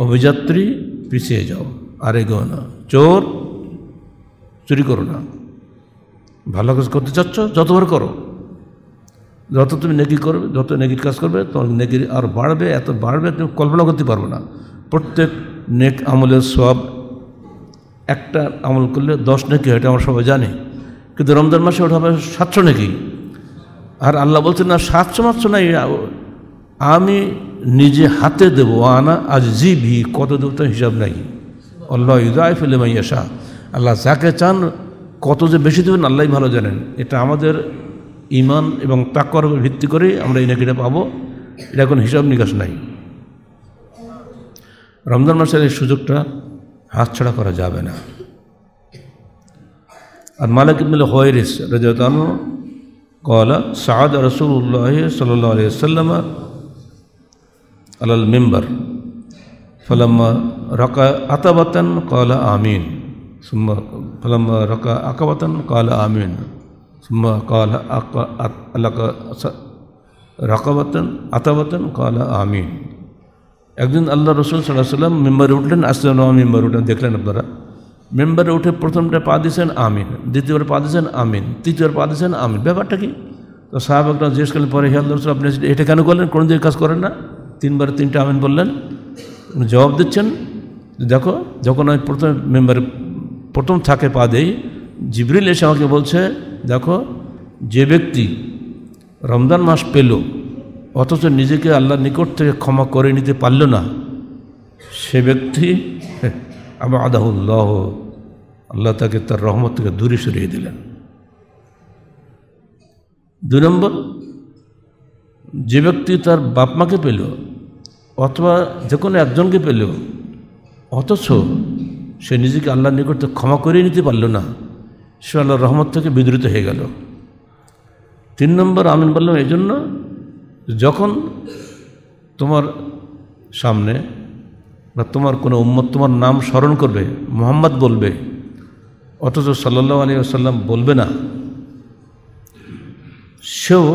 অভিযাত্রী পিছিয়ে যাও আর এগো না চোর চুরি করো না ভালো কাজ করতে চাচ্ছ যতবার করো যত তুমি নেগি করবে যত নেগির কাজ করবে তোমার নেগির আর বাড়বে এত বাড়বে তুমি কল্পনা করতে পারবে না প্রত্যেক নেক আমলের সব একটা আমল করলে দশ নেকি এটা আমরা সবাই জানি কিন্তু রমজান মাসে ওটা হবে সাতশো নেকি আর আল্লাহ বলছেন না সাতশো মাতশো নাই আমি নিজে হাতে দেবো আনা আজ জি ভি কত দেবো তার হিসাব নাই আল্লাহ ইদায় ফেলে মাইয়াশা আল্লাহ যাকে চান কত যে বেশি দেবেন আল্লাহ ভালো জানেন এটা আমাদের ইমান এবং তাকর ভিত্তি করে আমরা এই নাকিটা পাবো এটা এখন হিসাব নিকাশ নাই রমজান মাসের এই সুযোগটা হাতছাড়া করা যাবে না আর মালিক ইবনুল হয়রিস রাজাতানু কলা সাদ রসুল্লাহ সাল্লাহ আলিয়া সাল্লামা মেম্বার ফলাম্মা রকা আতাবাতান عتبة আমিন সুম্মা ফলাম্মা রকা আকাবাতান عقبة আমিন সুম্মা ثم আকা আলাকা রকাবাতান আতাবাতান কলা আমিন একদিন আল্লাহ রসুল সাল্লাহ সাল্লাম মেম্বারে উঠলেন নয় মেম্বার উঠলেন দেখলেন আপনারা মেম্বারে উঠে প্রথমটা পা দিয়েছেন আমিন দ্বিতীয়বার পা দিয়েছেন আমিন তৃতীয়বার পা দিয়েছেন আমিন ব্যাপারটা কি তো সাহাবাকরা জিজ্ঞেস করলেন পরে হে আল্লাহ রসুল আপনি এটা কেন করলেন কোনো দিকে কাজ করেন না তিনবার তিনটা আমিন বললেন জবাব দিচ্ছেন দেখো যখন আমি প্রথম মেম্বারে প্রথম থাকে পা দেই জিবরিল এসে আমাকে বলছে দেখো যে ব্যক্তি রমজান মাস পেল অথচ নিজেকে আল্লাহর নিকট থেকে ক্ষমা করে নিতে পারল না সে ব্যক্তি আবার আদাহুল্লাহ আল্লাহ তাকে তার রহমত থেকে দূরে সরিয়ে দিলেন দুই নম্বর যে ব্যক্তি তার বাপ মাকে পেল অথবা যে কোনো একজনকে পেল অথচ সে নিজেকে আল্লাহর নিকটে ক্ষমা করে নিতে পারল না সে আল্লাহর রহমত থেকে বিদ্রুত হয়ে গেল তিন নম্বর আমিন বললাম এই জন্য যখন তোমার সামনে বা তোমার কোনো উম্মত তোমার নাম স্মরণ করবে মোহাম্মদ বলবে অথচ সাল্লাহ আলী আসাল্লাম বলবে না সেও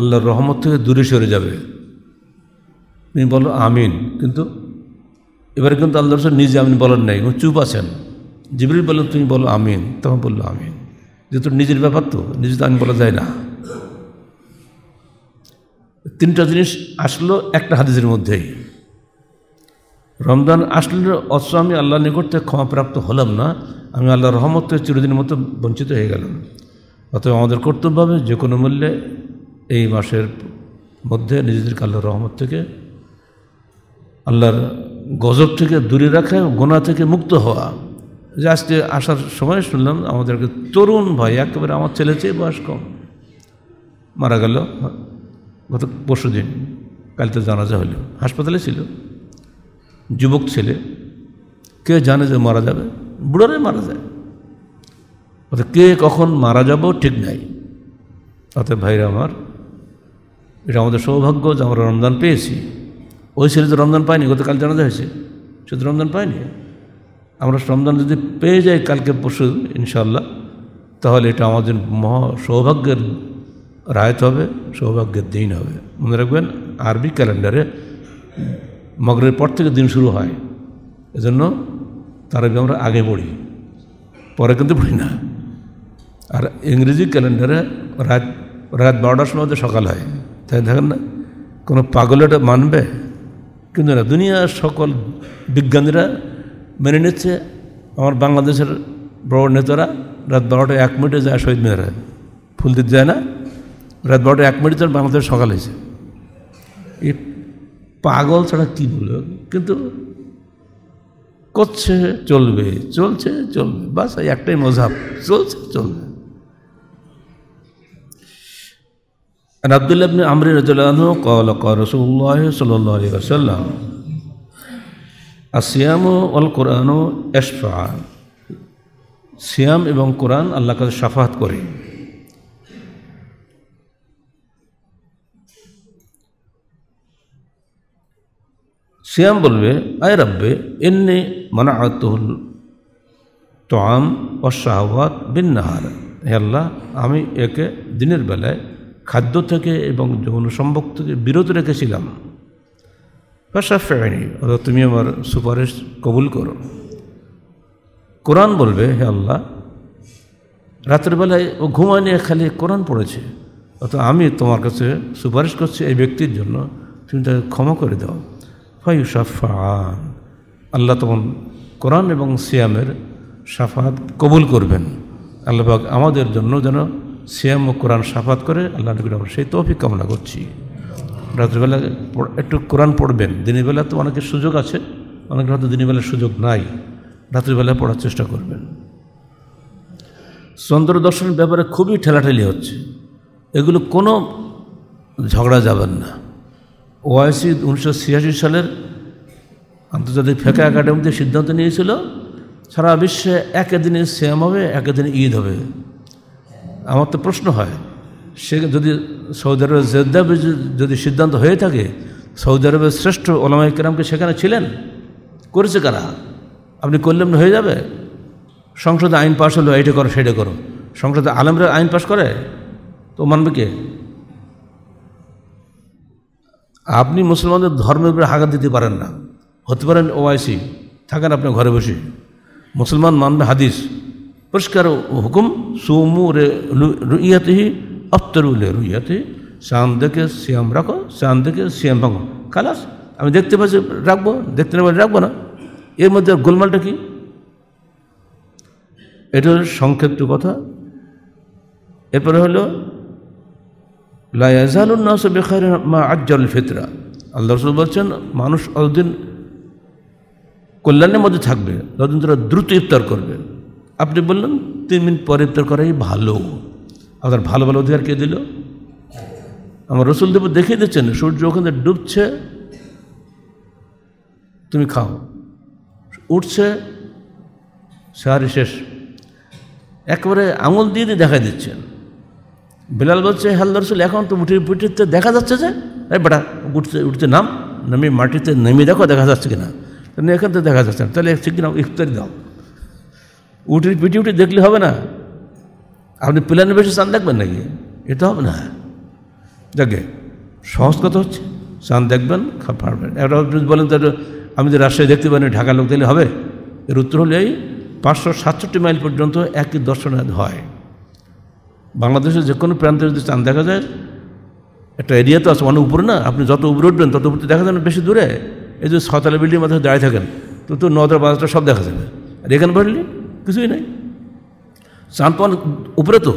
আল্লাহর রহমত থেকে দূরে সরে যাবে তুমি বলল আমিন কিন্তু এবারে কিন্তু আল্লাহ রসুল নিজে আমিন বলার নাই চুপ আছেন জিবরিল বললেন তুমি বলো আমিন তখন বললো আমিন যেহেতু নিজের ব্যাপার তো নিজে তো আমিন বলা যায় না তিনটা জিনিস আসলো একটা হাদিসের মধ্যেই রমজান আসলে অথচ আমি আল্লাহ নিকট থেকে ক্ষমাপ্রাপ্ত হলাম না আমি আল্লাহর রহমত থেকে চিরদিনের মতো বঞ্চিত হয়ে গেলাম অতএব আমাদের কর্তব্য হবে যে কোনো মূল্যে এই মাসের মধ্যে নিজেদেরকে আল্লাহর রহমত থেকে আল্লাহর গজব থেকে দূরে রাখা গোনা থেকে মুক্ত হওয়া যে আজকে আসার সময় শুনলাম আমাদেরকে তরুণ ভাই একেবারে আমার ছেলে চেয়ে বয়স কম মারা গেল গত পরশু দিন কাল তো জানাজা হলো হাসপাতালে ছিল যুবক ছেলে কে জানে যে মারা যাবে বুড়োরাই মারা যায় অর্থাৎ কে কখন মারা যাবো ঠিক নাই অর্থাৎ ভাইরা আমার এটা আমাদের সৌভাগ্য যে আমরা রমজান পেয়েছি ওই ছেলে তো রমজান পায়নি গতকাল জানাজা হয়েছে সে তো রমজান পায়নি আমরা রমজান যদি পেয়ে যাই কালকে পরশু ইনশাল্লাহ তাহলে এটা আমাদের মহা সৌভাগ্যের রায়ত হবে সৌভাগ্যের দিন হবে মনে রাখবেন আরবি ক্যালেন্ডারে মগরের পর থেকে দিন শুরু হয় এজন্য আগে আমরা আগে পড়ি পরে কিন্তু পড়ি না আর ইংরেজি ক্যালেন্ডারে রাত রাত বারোটার সময় সকাল হয় তাই দেখেন না কোনো পাগল এটা মানবে কিন্তু না দুনিয়ার সকল বিজ্ঞানীরা মেনে নিচ্ছে আমার বাংলাদেশের বড় নেতারা রাত বারোটা এক মিনিটে যায় শহীদ মেয়েরা ফুল দিতে যায় না রাত বারোটা এক মিনিটে বাংলাদেশ সকাল হয়েছে এ পাগল ছাড়া কী বলবে কিন্তু করছে চলবে চলছে চলবে বাস একটাই মজাব চলছে চলবে আর আবদুল্লাহ ইবনে আমরি রাদিয়াল্লাহু قال قال رسول الله صلى الله عليه وسلم আসিয়াম ওয়াল কোরআন এশফা সিয়াম এবং কোরআন আল্লাহ কাছে সাফাত করে সিয়াম বলবে আয় রব্বে এমনি মানা আতুল তাম ও শাহওয়াত বিন হে আল্লাহ আমি একে দিনের বেলায় খাদ্য থেকে এবং যৌন সম্ভব থেকে বিরত রেখেছিলাম ভাষা ফেরাইনি অর্থাৎ তুমি আমার সুপারিশ কবুল করো কোরআন বলবে হে আল্লাহ রাত্রেবেলায় ও ঘুমায় নিয়ে খালি কোরআন পড়েছে অর্থাৎ আমি তোমার কাছে সুপারিশ করছি এই ব্যক্তির জন্য তুমি তাকে ক্ষমা করে দাও ফায়ু সাফান আল্লাহ তখন কোরআন এবং সিয়ামের সাফাত কবুল করবেন আল্লাহ আমাদের জন্য যেন সিয়াম ও কোরআন সাফাত করে আল্লাহ নবীর আমরা সেই তৌফিক কামনা করছি রাত্রিবেলা একটু কোরআন পড়বেন দিনের বেলা তো অনেকের সুযোগ আছে অনেকের হয়তো দিনের বেলার সুযোগ নাই রাত্রিবেলা পড়ার চেষ্টা করবেন চন্দ্র দর্শনের ব্যাপারে খুবই ঠেলাঠেলি হচ্ছে এগুলো কোনো ঝগড়া যাবেন না ওআইসি উনিশশো ছিয়াশি সালের আন্তর্জাতিক ফেকা একাডেমিতে সিদ্ধান্ত নিয়েছিল সারা বিশ্বে দিনে শ্যাম হবে দিনে ঈদ হবে আমার তো প্রশ্ন হয় সে যদি সৌদি আরবের জেদ্দা যদি সিদ্ধান্ত হয়ে থাকে সৌদি আরবের শ্রেষ্ঠ ওলামা ইকরামকে সেখানে ছিলেন করেছে কারা আপনি করলেন হয়ে যাবে সংসদে আইন পাশ হলো এইটা করো সেটা করো সংসদে আলমরা আইন পাশ করে তো মানবে কে আপনি মুসলমানদের ধর্মের উপরে হাগাত দিতে পারেন না হতে পারেন ওআইসি থাকেন আপনি ঘরে বসে মুসলমান মানবে হাদিস হুকুম সোমু রে রুইয়াতে ರುಯ್ಯತಿ উলে রুইয়াতে শ্যাম দেখে শ্যাম রাখো শ্যাম দেখে শ্যাম ভাঙো খালাস আমি দেখতে পাচ্ছি রাখবো দেখতে না পাচ্ছি রাখবো না এর মধ্যে গোলমালটা কি এটা সংক্ষিপ্ত কথা এরপরে হলো লায়াজালুন্নাস বেখার মা আজ্জাল ফিতরা আল্লাহ রসুল বলছেন মানুষ অতদিন কল্যাণের মধ্যে থাকবে ততদিন তারা দ্রুত ইফতার করবে আপনি বললেন তিন মিনিট পরে ইফতার করাই ভালো আপনার ভালো ভালো অধিকার কে দিল আমার রসুল দেব দেখিয়ে দিচ্ছেন সূর্য ওখানে ডুবছে তুমি খাও উঠছে সারি শেষ একবারে আঙুল দিয়ে দিয়ে দেখা দিচ্ছেন বিলাল বলছে হালদার রসুল এখন তো মুঠির পিঠিতে দেখা যাচ্ছে যে এই বেটা উঠতে উঠতে নাম নামি মাটিতে নেমে দেখো দেখা যাচ্ছে কিনা এখান থেকে দেখা যাচ্ছে না তাহলে ঠিক নাও ইফতারি দাও উঠে পিটি উঠে দেখলে হবে না আপনি প্ল্যানের বেশি চান দেখবেন নাকি এটা হবে না যাকে সহজ কথা হচ্ছে চাঁদ দেখবেন পারবেন একটা বলেন তো আমি যে রাজশাহী দেখতে পারি ঢাকা লোক দিলে হবে এর উত্তর হলে এই পাঁচশো সাতষট্টি মাইল পর্যন্ত একই দর্শন হয় বাংলাদেশে যে কোনো প্রান্তে যদি চান দেখা যায় একটা এরিয়া তো আছে অনেক মানে উপরে না আপনি যত উপরে উঠবেন তত উপরে দেখা যাবে বেশি দূরে এই যে ছতলা বিল্ডিং মাথায় দাঁড়িয়ে থাকেন তো তো নটা পাঁচটা সব দেখা যাবে আর এখানে বললি কিছুই নাই চাঁদপান উপরে তো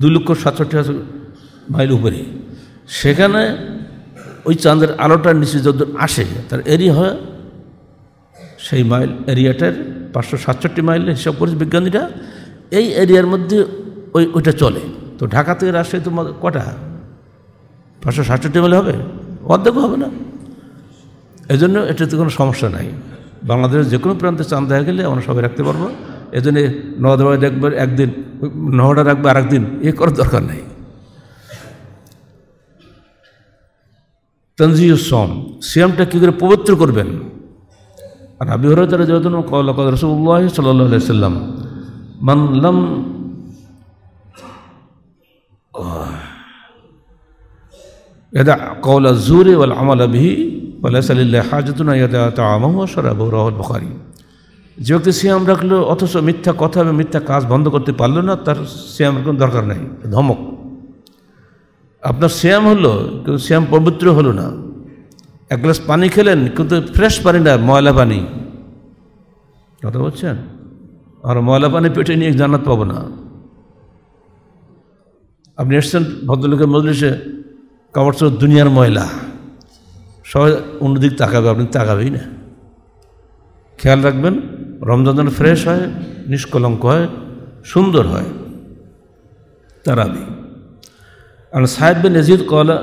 দুই লক্ষ সাতষট্টি হাজার মাইল উপরে সেখানে ওই চাঁদের আলোটার নিচে যত আসে তার এরিয়া হয় সেই মাইল এরিয়াটার পাঁচশো সাতষট্টি মাইলের হিসাব করেছে বিজ্ঞানীরা এই এরিয়ার মধ্যে ওই ওইটা চলে তো ঢাকা থেকে রাজশাহী তো কটা পাঁচশো সাতষট্টি মাইল হবে অর্ধেক হবে না এজন্য এটাতে কোনো সমস্যা নাই বাংলাদেশের যে কোনো প্রান্তে চাঁদ দেখা গেলে আমরা সবাই রাখতে পারবো এজন্য নদাবাই ডাকবে একদিন নহড়া রাখবে আর একদিন এ করার দরকার নেই তঞ্জিও সম সিয়ামটা কী করে পবিত্র করবেন আর আবি হরতারা যতন কলকাতা রসুল্লাহ সাল্লাম মানলাম এদা কওলা জুরে ওয়াল আমাল বিহি ওয়ালা সালিল্লাহ হাজতুনা ইয়াদা তাআমাহু ওয়া শারাবাহু রাহুল বুখারী যোগকে সিয়াম রাখলো অথচ মিথ্যা কথা এবং মিথ্যা কাজ বন্ধ করতে পারলো না তার সিয়ামের কোনো দরকার নেই ধমক আপনার শ্যাম হলো কিন্তু শ্যাম পবিত্র হলো না এক গ্লাস পানি খেলেন কিন্তু ফ্রেশ পানি না ময়লা পানি কথা বলছেন আর ময়লা পানি পেটে নিয়ে জানাত পাবো না আপনি এসছেন ভদ্রলোকের মজলিসে কাপড় চোর দুনিয়ার ময়লা সবাই অন্যদিক তাকাবে আপনি তাকাবেই না খেয়াল রাখবেন রমজান ফ্রেশ হয় নিষ্কলঙ্ক হয় সুন্দর হয় তারাবি আর সাহেব বিন নজির কলা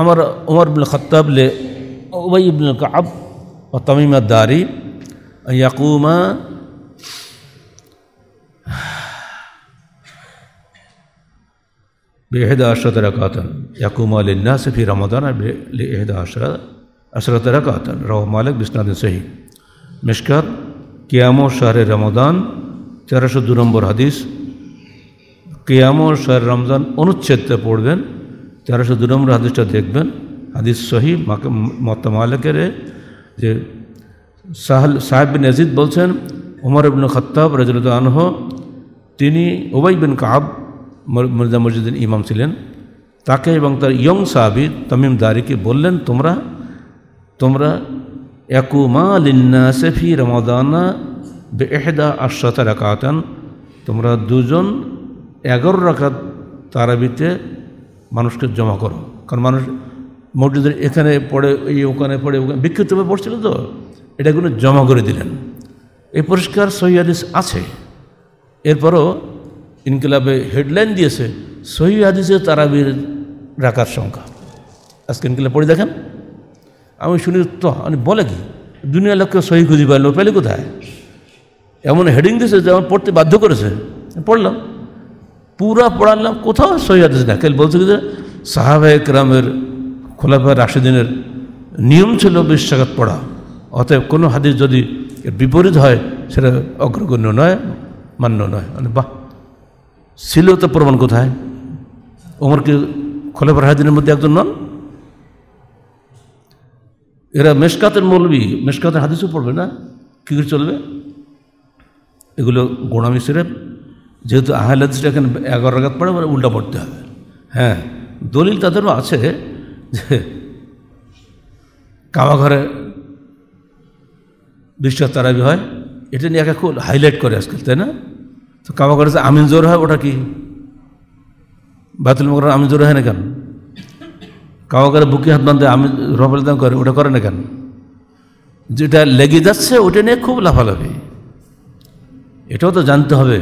আমার ওমর বিন খত্তাব লে ওবাই ইবন কাব ও তামিমা দারি ইয়াকুমা بإحدى عشرة ركعة يقوم للناس في رمضان لإحدى عشرة عشرة ركعة رواه مالك بإسناد صحيح مشكات কেয়াম শাহরে রমদান তেরোশো দু নম্বর হাদিস কেয়াম শাহরে রমজান অনুচ্ছেদটা পড়বেন তেরোশো দু নম্বর হাদিসটা দেখবেন হাদিস সহি মত মালিকের যে সাহাল সাহেব বিন বলছেন উমর ইবনু খত্তাব রাজুল আনহ তিনি ওবাই বিন কাহাব মির্জা মসজিদিন ইমাম ছিলেন তাকে এবং তার ইয়ং সাহাবি তামিম দারিকে বললেন তোমরা তোমরা একুমা রমাদানা রাকাতান তোমরা দুজন এগারো রাখাত তারাবিতে মানুষকে জমা করো কারণ মানুষ মসজিদের এখানে পড়ে এই ওখানে পড়ে ওখানে বিক্ষিপ্তভাবে পড়ছিল তো এটাগুলো জমা করে দিলেন এই পরিষ্কার সহিদিস আছে এরপরও ইনকিলাবে হেডলাইন দিয়েছে সহি হাদিসে তারাবির রাখার সংখ্যা আজকে ইনকিলাব পড়ে দেখেন আমি শুনি তো আমি বলে কি দুনিয়া লোককে সহি খুঁজি পাইলো পেলে কোথায় এমন হেডিং দিয়েছে যে আমার পড়তে বাধ্য করেছে পড়লাম পুরা পড়ালাম কোথাও সহি আদেশ না কেল বলছে যে সাহাবা একরামের খোলাফা রাশিদিনের নিয়ম ছিল বিশ্বাঘাত পড়া অতএব কোনো হাদিস যদি বিপরীত হয় সেটা অগ্রগণ্য নয় মান্য নয় মানে বাহ ছিল তো প্রমাণ কোথায় ওমরকে খোলাফা রাশিদিনের মধ্যে একজন নন এরা মেশকাতের মৌলবি মেশকাতের হাদিসও পড়বে না কী করে চলবে এগুলো গোড়ামি সিরেপ যেহেতু আহলাদিসটা এখানে এগারো রাগাত পড়ে মানে উল্টা পড়তে হবে হ্যাঁ দলিল তাদেরও আছে যে কামাঘরে বিশটা তারাবি হয় এটা নিয়ে একা খুব হাইলাইট করে আজকাল তাই না তো কামাঘরে যে আমিন জোর হয় ওটা কি বাতিল মগর আমিন জোর হয় না কেন কাউকে বুকে হাত বাঁধে আমি দাম করে ওটা করে না কেন যেটা লেগে যাচ্ছে ওটা নিয়ে খুব লাফালাফি এটাও তো জানতে হবে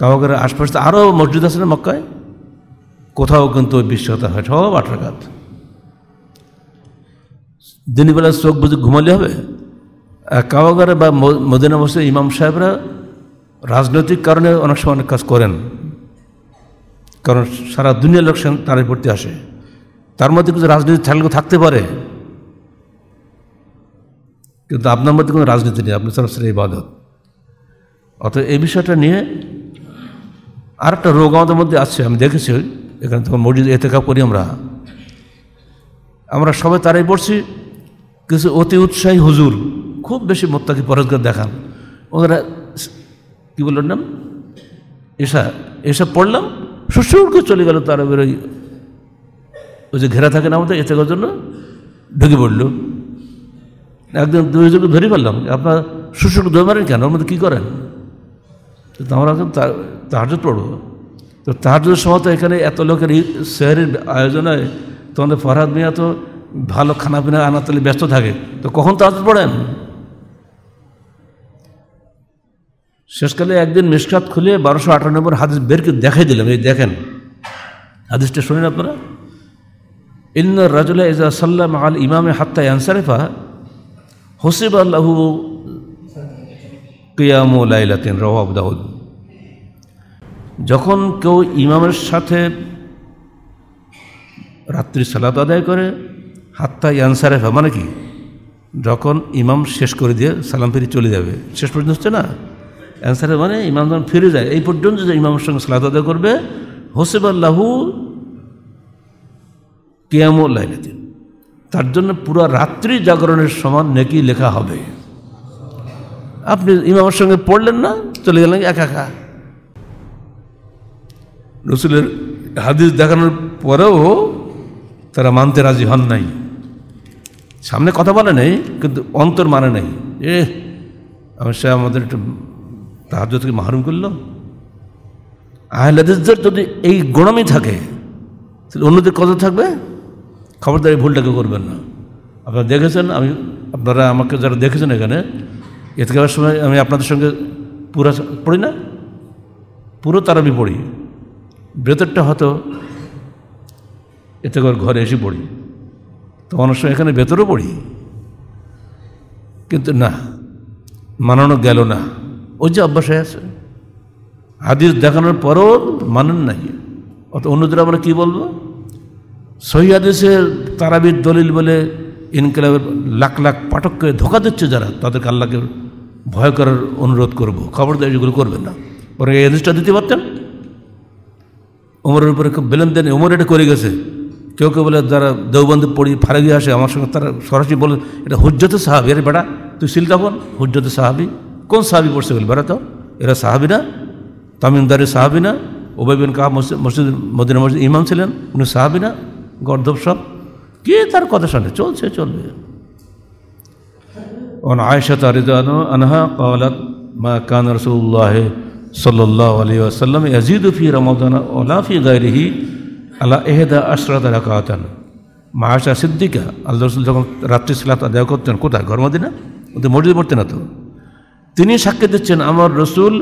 কাউকে আশপাশে আরও মসজিদ আছে না মক্কায় কোথাও কিন্তু বিশ্বতা হয় সব আঠারঘাত দিনবেলা চোখ বুঝে ঘুমালে হবে কাওয়াগারে বা মদিনা মসজিদ ইমাম সাহেবরা রাজনৈতিক কারণে অনেক সময় অনেক কাজ করেন কারণ সারা দুনিয়ার লোক তারাই প্রতি আসে তার মধ্যে কিছু রাজনীতি থাকলে থাকতে পারে কিন্তু আপনার মধ্যে কোনো রাজনীতি নেই আপনি সরাসরি বাদত অতএব এই বিষয়টা নিয়ে আর একটা রোগ আমাদের মধ্যে আছে আমি দেখেছি এখানে তখন মসজিদ কাপ করি আমরা আমরা সবাই তারাই পড়ছি কিছু অতি উৎসাহী হুজুর খুব বেশি মোত্তাকে পরেজগার দেখান ওনারা কী বললেন নাম এসা এসব পড়লাম সুসুর চলে গেল তার ওই ওই যে ঘেরা থাকে না আমাদের এতে জন্য ঢুকে পড়লো একদম দুজনকে ধরে ফেললাম আপনার শুশুকে ধরে মারেন কেন আমাদের কী করেন তো আমরা এখন তাহাজত পড়ব তো তাহাজের সময় তো এখানে এত লোকের শহরের আয়োজনে তোমাদের ফরহাদ মিয়া তো ভালো খানা পিনা তালে ব্যস্ত থাকে তো কখন তাহাজত পড়েন শেষকালে একদিন মিসকাত খুলে বারোশো আটানব্বই হাদিস বেরকে দেখাই দিলাম এই দেখেন হাদিসটা শুনেন আপনারা ইন্দ রাজুল্লাহ ইজা সাল্লাম আল ইমামে হাত্তা ইয়ানসারেফা হোসেব আল্লাহু কিয়ামুলাইলাতিন রওয়াব দাউদ যখন কেউ ইমামের সাথে রাত্রি সালাত আদায় করে হাত্তা ইয়ানসারেফা মানে কি যখন ইমাম শেষ করে দিয়ে সালাম ফিরে চলে যাবে শেষ পর্যন্ত হচ্ছে না অ্যান্সারে মানে ইমাম যখন ফিরে যায় এই পর্যন্ত যে ইমামের সঙ্গে সালাত আদায় করবে হোসেব আল্লাহু কেয়ামো লাইলেদিন তার জন্য পুরো রাত্রি জাগরণের সমান নেকি লেখা হবে আপনি ইমামের সঙ্গে পড়লেন না চলে গেলেন একা একা রসুলের হাদিস দেখানোর পরেও তারা মানতে রাজি হন নাই সামনে কথা বলে নেই কিন্তু অন্তর মানে নেই এ আমার সে আমাদের একটু তাহাজ থেকে মাহরুম করল আহলাদিসদের যদি এই গোড়ামি থাকে তাহলে অন্যদের কত থাকবে খবরদারি ভুলটাকে করবেন না আপনারা দেখেছেন আমি আপনারা আমাকে যারা দেখেছেন এখানে এতকালের সময় আমি আপনাদের সঙ্গে পুরা পড়ি না পুরো আমি পড়ি ভেতরটা হয়তো এতে ঘরে এসে পড়ি তো অনেক সময় এখানে ভেতরও পড়ি কিন্তু না মানানো গেল না ওই যে অভ্যাস হয়ে আছে হাদিস দেখানোর পরও মানেন নাই অত অন্যদের আমরা কী বলবো সৈয়াদেশের তারাবির দলিল বলে ইনকিলাবের লাখ লাখ পাঠককে ধোকা দিচ্ছে যারা তাদেরকে আল্লাহকে ভয় করার অনুরোধ করব খবর দেয় এগুলো করবেন না ওরা এই আদেশটা দিতে পারতেন ওমরের উপরে খুব বেলেন দেন ওমর এটা করে গেছে কেউ কেউ বলে যারা দেওবন্ধে পড়ি ফারাগি আসে আমার সঙ্গে তারা সরাসরি বলে এটা হুজ্জত সাহাবি আরে বেটা তুই সিল তখন হুজ্জত সাহাবি কোন সাহাবি পড়ছে বলি বেড়া তো এরা সাহাবি না তামিমদারের সাহাবি না ওবাইবিন কাহা মসজিদ মদিনা মসজিদ ইমাম ছিলেন উনি সাহাবি না গর্ধব সব কে তার কথা শুনে চলছে চলবে ওন আয়সা তারিদান আনহা কালাত মা কান রসুল্লাহ সাল্লাহ আলী আসাল্লাম ইয়াজিদুফি রমাদান ওলাফি গাইরিহি আলা এহেদা আশরাত রাকাতান মা সিদ্দিকা আল্লাহ রসুল যখন রাত্রি সালাত আদায় করতেন কোথায় ঘর মদিনা ওদের মসজিদ পড়তে না তো তিনি সাক্ষী দিচ্ছেন আমার রসুল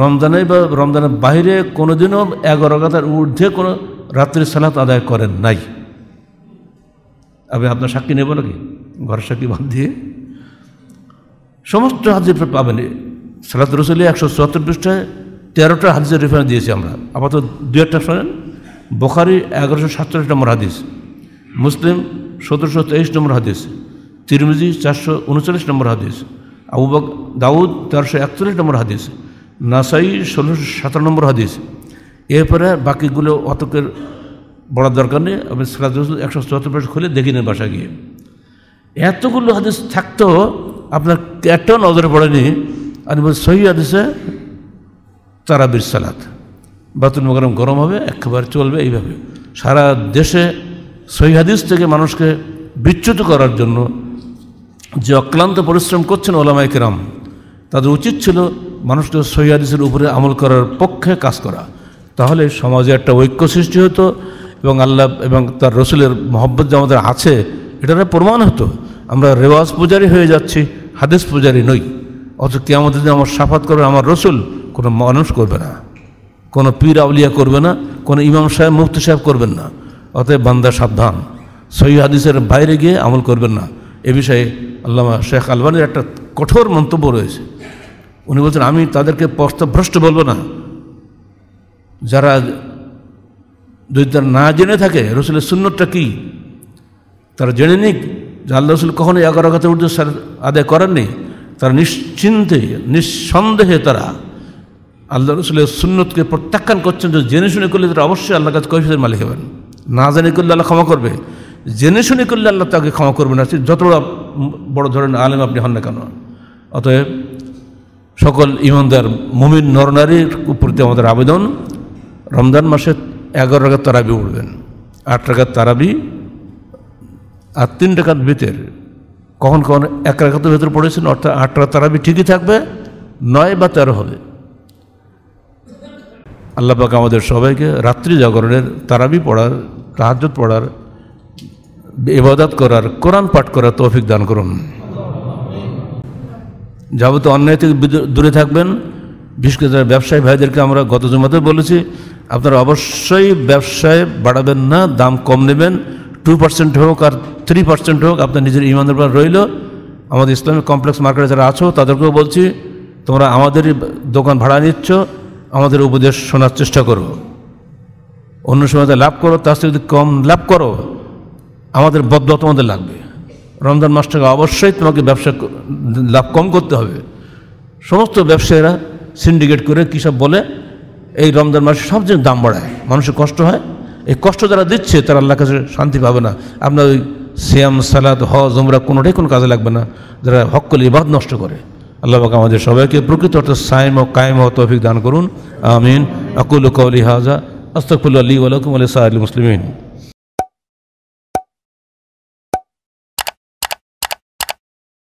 রমজানে বা রমজানের বাইরে কোনোদিনও এগারো গাদার ঊর্ধ্বে কোনো রাত্রির সালাত আদায় করেন নাই আমি আপনার সাক্ষী নেব নাকি ঘর সাক্ষী বাদ দিয়ে সমস্ত হাজির পাবেন সালাত রসুলি একশো চুয়াত্তর পৃষ্ঠায় তেরোটা হাজির রেফারেন্স দিয়েছি আমরা আপাতত দু একটা শোনেন বখারি এগারোশো সাতচল্লিশ নম্বর হাদিস মুসলিম সতেরোশো তেইশ নম্বর হাদিস তিরমিজি চারশো উনচল্লিশ নম্বর হাদিস আবু দাউদ তেরোশো একচল্লিশ নম্বর হাদিস নাসাই ষোলোশো সতেরো নম্বর হাদিস এরপরে বাকিগুলো অতকের বলার দরকার নেই আমি সিরাজুল একশো চুয়াত্তর পেজ খুলে দেখি নেন বাসা গিয়ে এতগুলো হাদিস থাকতেও আপনার একটাও নজরে পড়েনি আর বলছি সহি হাদিসে তারাবির সালাত বাতুল মোকারম গরম হবে একেবারে চলবে এইভাবে সারা দেশে সহি হাদিস থেকে মানুষকে বিচ্যুত করার জন্য যে অক্লান্ত পরিশ্রম করছেন ওলামাই কেরাম তাদের উচিত ছিল মানুষকে সহি হাদিসের উপরে আমল করার পক্ষে কাজ করা তাহলে সমাজে একটা ঐক্য সৃষ্টি হতো এবং আল্লাহ এবং তার রসুলের মহব্বত যে আমাদের আছে এটার প্রমাণ হতো আমরা রেওয়াজ পূজারি হয়ে যাচ্ছি হাদিস পূজারি নই অথচ কে আমাদের আমার সাফাত করবে আমার রসুল কোনো মানুষ করবে না কোনো পীর আউলিয়া করবে না কোনো ইমাম সাহেব মুফতি সাহেব করবেন না অতএব বান্দা সাবধান সহি হাদিসের বাইরে গিয়ে আমল করবেন না এ বিষয়ে আল্লামা শেখ আলবানির একটা কঠোর মন্তব্য রয়েছে উনি বলছেন আমি তাদেরকে পস্তভ্রষ্ট বলবো না যারা যদি তারা না জেনে থাকে রসুলের সুন্নতটা কী তারা জেনে নিক যে আল্লাহ রসুল কখনো এগারো রাখাতে উঠতে আদায় করেননি তারা নিশ্চিন্তে নিঃসন্দেহে তারা আল্লাহ রসুলের সুন্নতকে প্রত্যাখ্যান করছেন যে জেনে শুনে করলে তারা অবশ্যই আল্লাহ কাছে কৈফিদের মালিক হবেন না জেনে করলে আল্লাহ ক্ষমা করবে জেনে শুনে করলে আল্লাহ তাকে ক্ষমা করবেন না যত বড় ধরনের আলেম আপনি হন না কেন অতএব সকল ইমানদার মুমিন নরনারীর উপরতে আমাদের আবেদন রমজান মাসের এগারো টাকার তারাবি উঠবেন আট টাকার তারাবি আর তিন টাকার ভিতর কখন কখন এক রাখাতের ভেতর পড়েছেন অর্থাৎ আট টাকা তারাবি ঠিকই থাকবে নয় বা তেরো হবে আল্লাপাকে আমাদের সবাইকে রাত্রি জাগরণের তারাবি পড়ার তাহাজত পড়ার ইবাদত করার কোরআন পাঠ করার তৌফিক দান করুন যাবতীয় অন্যায় থেকে দূরে থাকবেন বিশেষ করে ব্যবসায়ী ভাইদেরকে আমরা গত জমাতে বলেছি আপনারা অবশ্যই ব্যবসায় বাড়াবেন না দাম কম নেবেন টু পার্সেন্ট হোক আর থ্রি পার্সেন্ট হোক আপনার নিজের ইমানের উপর রইল আমাদের ইসলামিক কমপ্লেক্স মার্কেটে যারা আছো তাদেরকেও বলছি তোমরা আমাদের দোকান ভাড়া নিচ্ছ আমাদের উপদেশ শোনার চেষ্টা করো অন্য সময় লাভ করো তার সাথে যদি কম লাভ করো আমাদের বদ্ধ তোমাদের লাগবে রমজান মাসটাকে অবশ্যই তোমাকে ব্যবসা লাভ কম করতে হবে সমস্ত ব্যবসায়ীরা সিন্ডিকেট করে কী সব বলে এই রমজান মাসে সবচেয়ে দাম বাড়ায় মানুষের কষ্ট হয় এই কষ্ট যারা দিচ্ছে তারা আল্লাহ কাছে শান্তি পাবে না আপনার ওই শ্যাম সালাদ হজ ওমরা কোনোটাই কোনো কাজে লাগবে না যারা হকলি ইবাদ নষ্ট করে আল্লাহ বাক আমাদের সবাইকে প্রকৃত অর্থাৎ সাইম ও কায়েম ও তৌফিক দান করুন আমিন আকুল কৌলি হাজা আস্তকুল আলী ওয়ালাকুম আলি সাহা মুসলিমিন